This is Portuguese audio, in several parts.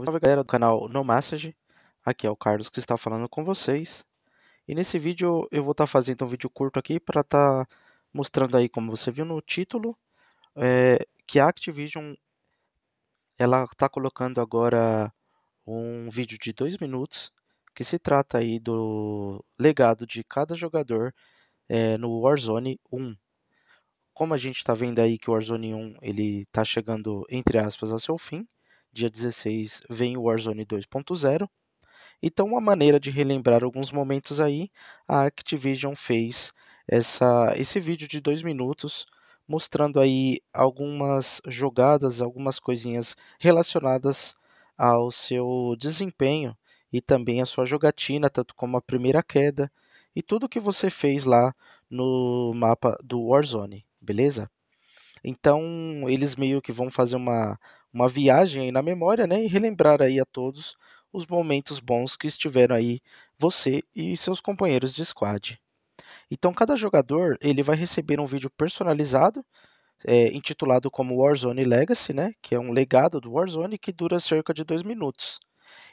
Salve galera do canal No Massage, aqui é o Carlos que está falando com vocês. E nesse vídeo eu vou estar tá fazendo um vídeo curto aqui para estar tá mostrando aí como você viu no título é, que a Activision ela está colocando agora um vídeo de dois minutos que se trata aí do legado de cada jogador é, no Warzone 1. Como a gente está vendo aí que o Warzone 1 ele está chegando entre aspas a seu fim dia 16 vem o Warzone 2.0. Então, uma maneira de relembrar alguns momentos aí, a Activision fez essa, esse vídeo de dois minutos mostrando aí algumas jogadas, algumas coisinhas relacionadas ao seu desempenho e também a sua jogatina, tanto como a primeira queda e tudo que você fez lá no mapa do Warzone, beleza? Então, eles meio que vão fazer uma uma viagem aí na memória, né? E relembrar aí a todos os momentos bons que estiveram aí você e seus companheiros de squad. Então, cada jogador ele vai receber um vídeo personalizado, é, intitulado como Warzone Legacy, né? Que é um legado do Warzone que dura cerca de dois minutos.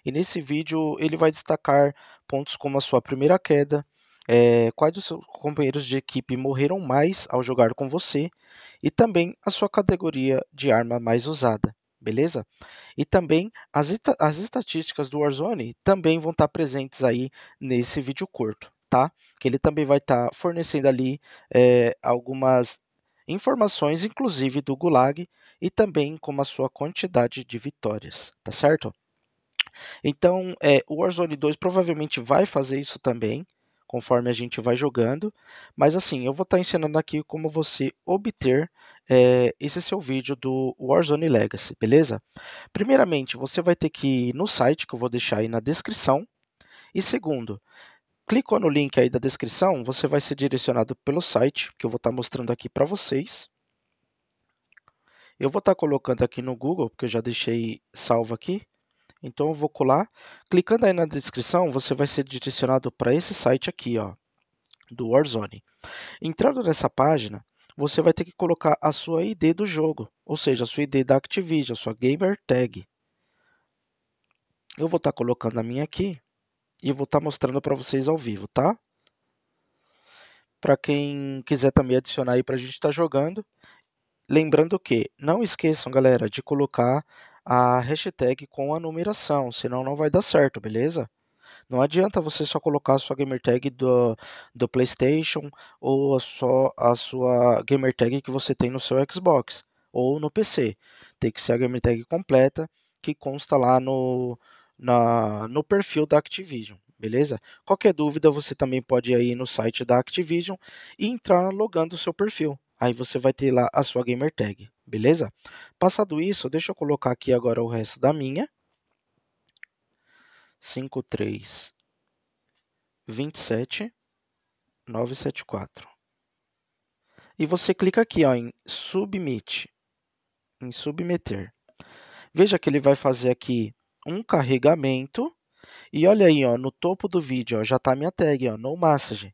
E nesse vídeo ele vai destacar pontos como a sua primeira queda, é, quais os seus companheiros de equipe morreram mais ao jogar com você e também a sua categoria de arma mais usada beleza? E também as, as estatísticas do Warzone também vão estar tá presentes aí nesse vídeo curto, tá? Que ele também vai estar tá fornecendo ali é, algumas informações, inclusive do Gulag, e também como a sua quantidade de vitórias, tá certo? Então, é, o Warzone 2 provavelmente vai fazer isso também, conforme a gente vai jogando, mas assim, eu vou estar tá ensinando aqui como você obter é, esse é seu vídeo do Warzone Legacy, beleza? Primeiramente, você vai ter que ir no site que eu vou deixar aí na descrição. E segundo, clicou no link aí da descrição, você vai ser direcionado pelo site que eu vou estar tá mostrando aqui para vocês. Eu vou estar tá colocando aqui no Google, porque eu já deixei salvo aqui. Então eu vou colar. Clicando aí na descrição, você vai ser direcionado para esse site aqui, ó, do Warzone. Entrando nessa página, você vai ter que colocar a sua ID do jogo, ou seja, a sua ID da Activision, a sua Gamer Tag. Eu vou estar tá colocando a minha aqui e vou estar tá mostrando para vocês ao vivo, tá? Para quem quiser também adicionar aí para a gente estar tá jogando. Lembrando que, não esqueçam, galera, de colocar a hashtag com a numeração, senão não vai dar certo, beleza? Não adianta você só colocar a sua gamer tag do, do PlayStation ou só a sua gamer tag que você tem no seu Xbox ou no PC. Tem que ser a gamer tag completa que consta lá no, na, no perfil da Activision. Beleza? Qualquer dúvida você também pode ir no site da Activision e entrar logando o seu perfil. Aí você vai ter lá a sua gamer tag, beleza? Passado isso, deixa eu colocar aqui agora o resto da minha cinco três vinte e sete nove sete quatro E você clica aqui ó, em Submit, em Submeter. Veja que ele vai fazer aqui um carregamento. E olha aí, ó, no topo do vídeo ó, já está a minha tag, ó, no massage,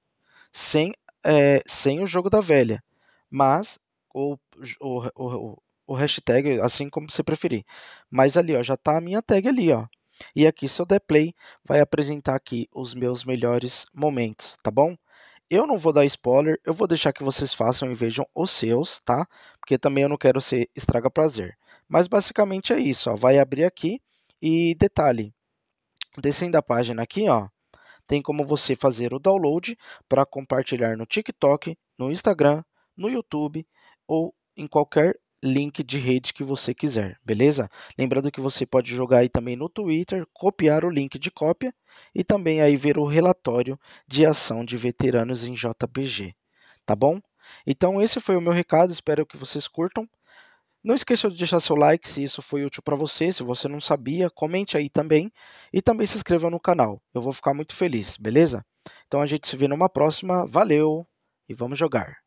sem, é, sem o jogo da velha. Mas o, o, o, o hashtag, assim como você preferir. Mas ali ó, já está a minha tag ali. ó e aqui seu play, vai apresentar aqui os meus melhores momentos, tá bom? Eu não vou dar spoiler, eu vou deixar que vocês façam e vejam os seus, tá? Porque também eu não quero ser estraga prazer. Mas basicamente é isso, ó. Vai abrir aqui e detalhe. Descendo a página aqui, ó tem como você fazer o download para compartilhar no TikTok, no Instagram, no YouTube ou em qualquer link de rede que você quiser, beleza? Lembrando que você pode jogar aí também no Twitter, copiar o link de cópia e também aí ver o relatório de ação de veteranos em JPG, tá bom? Então esse foi o meu recado, espero que vocês curtam. Não esqueça de deixar seu like se isso foi útil para você, se você não sabia, comente aí também e também se inscreva no canal. Eu vou ficar muito feliz, beleza? Então a gente se vê numa próxima. Valeu e vamos jogar.